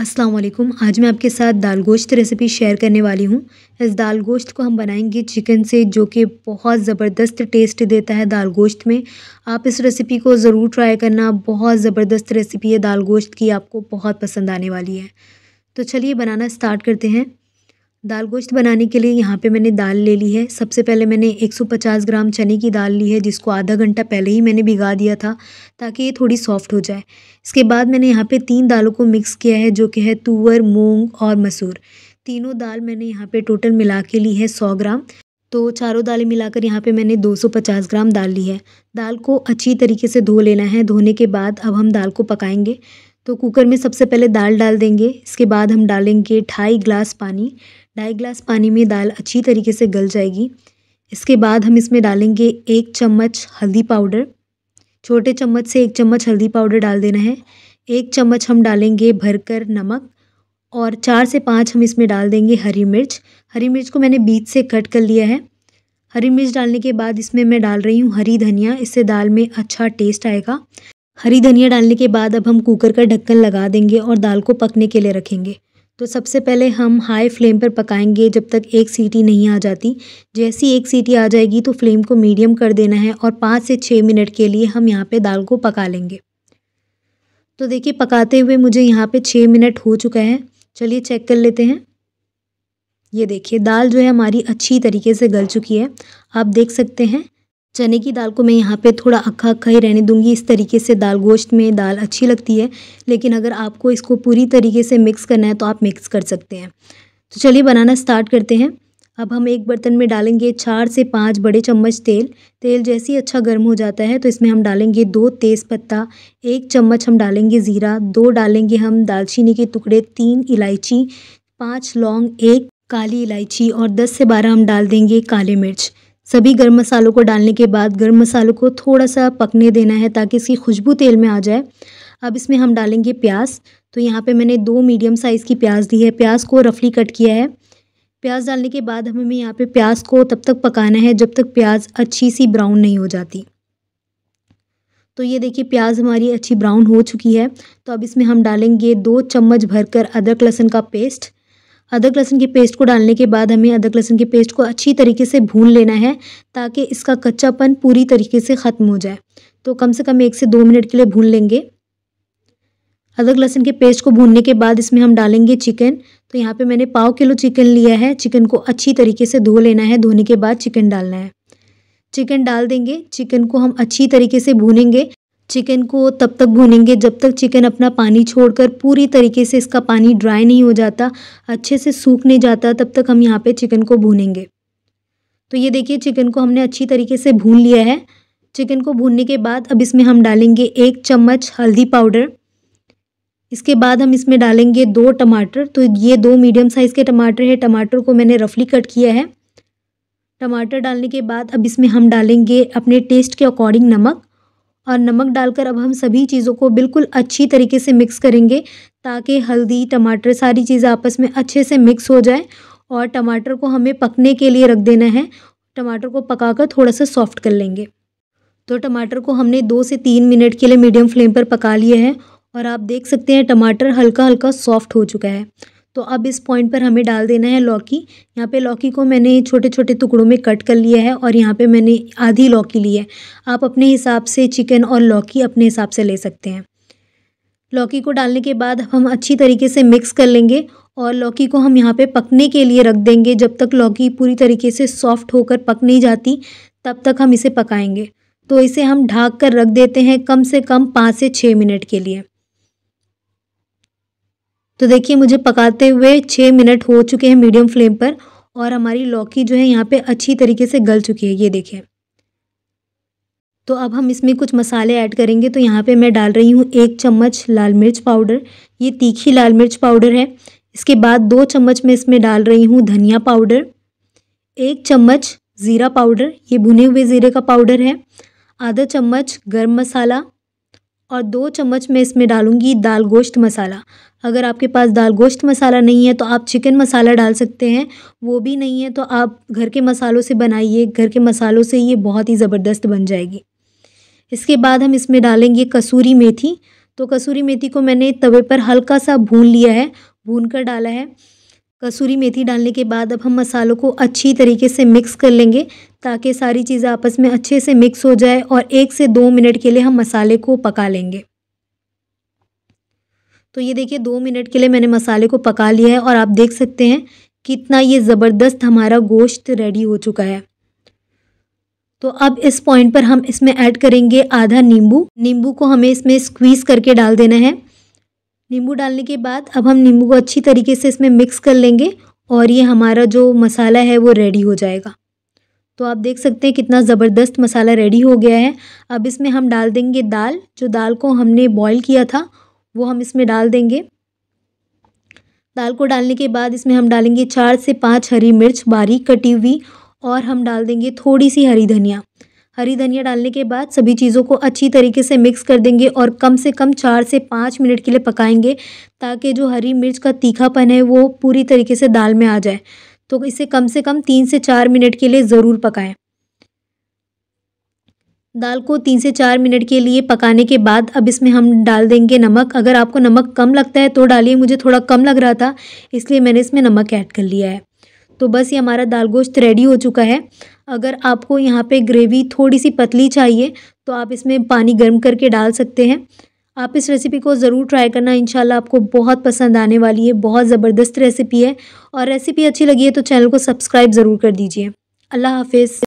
अस्सलाम वालेकुम आज मैं आपके साथ दाल गोश्त रेसिपी शेयर करने वाली हूँ इस दाल गोश्त को हम बनाएंगे चिकन से जो कि बहुत ज़बरदस्त टेस्ट देता है दाल गोश्त में आप इस रेसिपी को ज़रूर ट्राई करना बहुत ज़बरदस्त रेसिपी है दाल गोश्त की आपको बहुत पसंद आने वाली है तो चलिए बनाना स्टार्ट करते हैं दाल गोश्त बनाने के लिए यहाँ पे मैंने दाल ले ली है सबसे पहले मैंने एक सौ पचास ग्राम चने की दाल ली है जिसको आधा घंटा पहले ही मैंने भिगा दिया था ताकि ये थोड़ी सॉफ्ट हो जाए इसके बाद मैंने यहाँ पे तीन दालों को मिक्स किया है जो कि है तुअर मूंग और मसूर तीनों दाल मैंने यहाँ पे टोटल मिला के ली है सौ ग्राम तो चारों दालें मिलाकर यहाँ पे मैंने 250 ग्राम दाल ली है दाल को अच्छी तरीके से धो लेना है धोने के बाद अब हम दाल को पकाएंगे तो कुकर में सबसे पहले दाल डाल देंगे इसके बाद हम डालेंगे ढाई ग्लास पानी ढाई ग्लास पानी में दाल अच्छी तरीके से गल जाएगी इसके बाद हम इसमें डालेंगे एक चम्मच हल्दी पाउडर छोटे चम्मच से एक चम्मच हल्दी पाउडर डाल देना है एक चम्मच हम डालेंगे भरकर नमक और चार से पाँच हम इसमें डाल देंगे हरी मिर्च हरी मिर्च को मैंने बीच से कट कर लिया है हरी मिर्च डालने के बाद इसमें मैं डाल रही हूँ हरी धनिया इससे दाल में अच्छा टेस्ट आएगा हरी धनिया डालने के बाद अब हम कुकर का ढक्कन लगा देंगे और दाल को पकने के लिए रखेंगे तो सबसे पहले हम हाई फ्लेम पर पकाएंगे जब तक एक सीटी नहीं आ जाती जैसी एक सीटी आ जाएगी तो फ्लेम को मीडियम कर देना है और पाँच से छः मिनट के लिए हम यहाँ पे दाल को पका लेंगे तो देखिए पकाते हुए मुझे यहाँ पे छः मिनट हो चुका है चलिए चेक कर लेते हैं ये देखिए दाल जो है हमारी अच्छी तरीके से गल चुकी है आप देख सकते हैं चने की दाल को मैं यहाँ पे थोड़ा अक्खा अक्खा ही रहने दूंगी इस तरीके से दाल गोश्त में दाल अच्छी लगती है लेकिन अगर आपको इसको पूरी तरीके से मिक्स करना है तो आप मिक्स कर सकते हैं तो चलिए बनाना स्टार्ट करते हैं अब हम एक बर्तन में डालेंगे चार से पाँच बड़े चम्मच तेल तेल जैसे ही अच्छा गर्म हो जाता है तो इसमें हम डालेंगे दो तेज़पत्ता एक चम्मच हम डालेंगे ज़ीरा दो डालेंगे हम दालचीनी के टुकड़े तीन इलायची पाँच लौंग एक काली इलायची और दस से बारह हम डाल देंगे काले मिर्च सभी गर्म मसालों को डालने के बाद गर्म मसालों को थोड़ा सा पकने देना है ताकि इसकी खुशबू तेल में आ जाए अब इसमें हम डालेंगे प्याज तो यहाँ पे मैंने दो मीडियम साइज़ की प्याज दी है प्याज को रफली कट किया है प्याज डालने के बाद हमें यहाँ पे प्याज को तब तक पकाना है जब तक प्याज अच्छी सी ब्राउन नहीं हो जाती तो ये देखिए प्याज हमारी अच्छी ब्राउन हो चुकी है तो अब इसमें हम डालेंगे दो चम्मच भरकर अदरक लहसुन का पेस्ट अदरक लहसुन की पेस्ट को डालने के बाद हमें अदरक लहसुन की पेस्ट को अच्छी तरीके से भून लेना है ताकि इसका कच्चापन पूरी तरीके से ख़त्म हो जाए तो कम से कम एक से दो मिनट के लिए भून लेंगे अदरक लहसुन के पेस्ट को भूनने के बाद इसमें हम डालेंगे चिकन तो यहाँ पे मैंने पाव किलो चिकन लिया है चिकन को अच्छी तरीके से धो लेना है धोने के बाद चिकन डालना है चिकन डाल देंगे चिकन को हम अच्छी तरीके से भूनेंगे चिकन को तब तक भूनेंगे जब तक चिकन अपना पानी छोड़कर पूरी तरीके से इसका पानी ड्राई नहीं हो जाता अच्छे से सूख नहीं जाता तब तक हम यहाँ पे चिकन को भूनेंगे तो ये देखिए चिकन को हमने अच्छी तरीके से भून लिया है चिकन को भूनने के बाद अब इसमें हम डालेंगे एक चम्मच हल्दी पाउडर इसके बाद हम इसमें डालेंगे दो टमाटर तो ये दो मीडियम साइज़ के टमाटर है टमाटर को मैंने रफली कट किया है टमाटर डालने के बाद अब इसमें हम डालेंगे अपने टेस्ट के अकॉर्डिंग नमक और नमक डालकर अब हम सभी चीज़ों को बिल्कुल अच्छी तरीके से मिक्स करेंगे ताकि हल्दी टमाटर सारी चीज़ें आपस में अच्छे से मिक्स हो जाए और टमाटर को हमें पकने के लिए रख देना है टमाटर को पकाकर थोड़ा सा सॉफ्ट कर लेंगे तो टमाटर को हमने दो से तीन मिनट के लिए मीडियम फ्लेम पर पका लिए है और आप देख सकते हैं टमाटर हल्का हल्का सॉफ्ट हो चुका है तो अब इस पॉइंट पर हमें डाल देना है लौकी यहाँ पे लौकी को मैंने छोटे छोटे टुकड़ों में कट कर लिया है और यहाँ पे मैंने आधी लौकी ली है आप अपने हिसाब से चिकन और लौकी अपने हिसाब से ले सकते हैं लौकी को डालने के बाद हम अच्छी तरीके से मिक्स कर लेंगे और लौकी को हम यहाँ पे पकने के लिए रख देंगे जब तक लौकी पूरी तरीके से सॉफ्ट होकर पक नहीं जाती तब तक हम इसे पकाएंगे तो इसे हम ढाक कर रख देते हैं कम से कम पाँच से छः मिनट के लिए तो देखिए मुझे पकाते हुए छः मिनट हो चुके हैं मीडियम फ्लेम पर और हमारी लौकी जो है यहाँ पे अच्छी तरीके से गल चुकी है ये देखिए तो अब हम इसमें कुछ मसाले ऐड करेंगे तो यहाँ पे मैं डाल रही हूँ एक चम्मच लाल मिर्च पाउडर ये तीखी लाल मिर्च पाउडर है इसके बाद दो चम्मच मैं इसमें डाल रही हूँ धनिया पाउडर एक चम्मच ज़ीरा पाउडर ये भुने हुए ज़ीरे का पाउडर है आधा चम्मच गर्म मसाला और दो चम्मच मैं इसमें डालूँगी दाल गोश्त मसाला अगर आपके पास दाल गोश्त मसाला नहीं है तो आप चिकन मसाला डाल सकते हैं वो भी नहीं है तो आप घर के मसालों से बनाइए घर के मसालों से ये बहुत ही ज़बरदस्त बन जाएगी इसके बाद हम इसमें डालेंगे कसूरी मेथी तो कसूरी मेथी को मैंने तवे पर हल्का सा भून लिया है भून कर डाला है कसूरी मेथी डालने के बाद अब हम मसालों को अच्छी तरीके से मिक्स कर लेंगे ताकि सारी चीज़ें आपस में अच्छे से मिक्स हो जाए और एक से दो मिनट के लिए हम मसाले को पका लेंगे तो ये देखिए दो मिनट के लिए मैंने मसाले को पका लिया है और आप देख सकते हैं कितना ये ज़बरदस्त हमारा गोश्त रेडी हो चुका है तो अब इस पॉइंट पर हम इसमें ऐड करेंगे आधा नींबू नींबू को हमें इसमें स्क्वीज़ करके डाल देना है नींबू डालने के बाद अब हम नींबू को अच्छी तरीके से इसमें मिक्स कर लेंगे और ये हमारा जो मसाला है वो रेडी हो जाएगा तो आप देख सकते हैं कितना ज़बरदस्त मसाला रेडी हो गया है अब इसमें हम डाल देंगे दाल जो दाल को हमने बॉईल किया था वो हम इसमें डाल देंगे दाल को डालने के बाद इसमें हम डालेंगे चार से पाँच हरी मिर्च बारीक कटी हुई और हम डाल देंगे थोड़ी सी हरी धनिया हरी धनिया डालने के बाद सभी चीज़ों को अच्छी तरीके से मिक्स कर देंगे और कम से कम चार से पाँच मिनट के लिए पकाएंगे ताकि जो हरी मिर्च का तीखापन है वो पूरी तरीके से दाल में आ जाए तो इसे कम से कम तीन से चार मिनट के लिए ज़रूर पकाएं दाल को तीन से चार मिनट के लिए पकाने के बाद अब इसमें हम डाल देंगे नमक अगर आपको नमक कम लगता है तो डालिए मुझे थोड़ा कम लग रहा था इसलिए मैंने इसमें नमक ऐड कर लिया है तो बस ये हमारा दाल गोश्त रेडी हो चुका है अगर आपको यहाँ पे ग्रेवी थोड़ी सी पतली चाहिए तो आप इसमें पानी गर्म करके डाल सकते हैं आप इस रेसिपी को ज़रूर ट्राई करना इंशाल्लाह आपको बहुत पसंद आने वाली है बहुत ज़बरदस्त रेसिपी है और रेसिपी अच्छी लगी है तो चैनल को सब्सक्राइब ज़रूर कर दीजिए अल्लाह हाफिज़